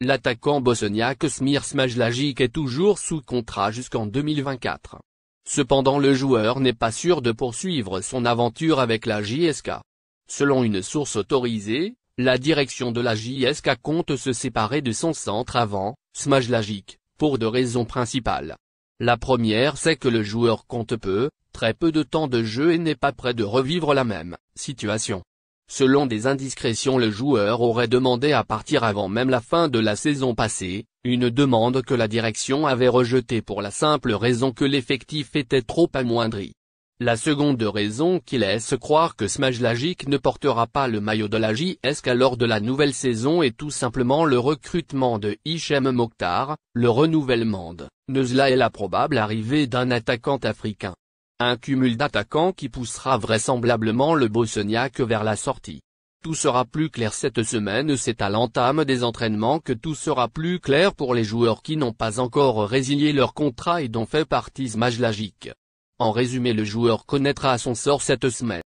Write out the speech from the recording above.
L'attaquant bosniaque Smir Smajlagic est toujours sous contrat jusqu'en 2024. Cependant le joueur n'est pas sûr de poursuivre son aventure avec la JSK. Selon une source autorisée, la direction de la JSK compte se séparer de son centre avant, Smajlagic, pour deux raisons principales. La première c'est que le joueur compte peu, très peu de temps de jeu et n'est pas prêt de revivre la même situation. Selon des indiscrétions le joueur aurait demandé à partir avant même la fin de la saison passée, une demande que la direction avait rejetée pour la simple raison que l'effectif était trop amoindri. La seconde raison qui laisse croire que Smash ne portera pas le maillot de la JSK lors de la nouvelle saison est tout simplement le recrutement de Hichem Mokhtar, le renouvellement de Nuzla et la probable arrivée d'un attaquant africain. Un cumul d'attaquants qui poussera vraisemblablement le Bosniaque vers la sortie. Tout sera plus clair cette semaine c'est à l'entame des entraînements que tout sera plus clair pour les joueurs qui n'ont pas encore résilié leur contrat et dont fait partie Smajlagic. En résumé le joueur connaîtra son sort cette semaine.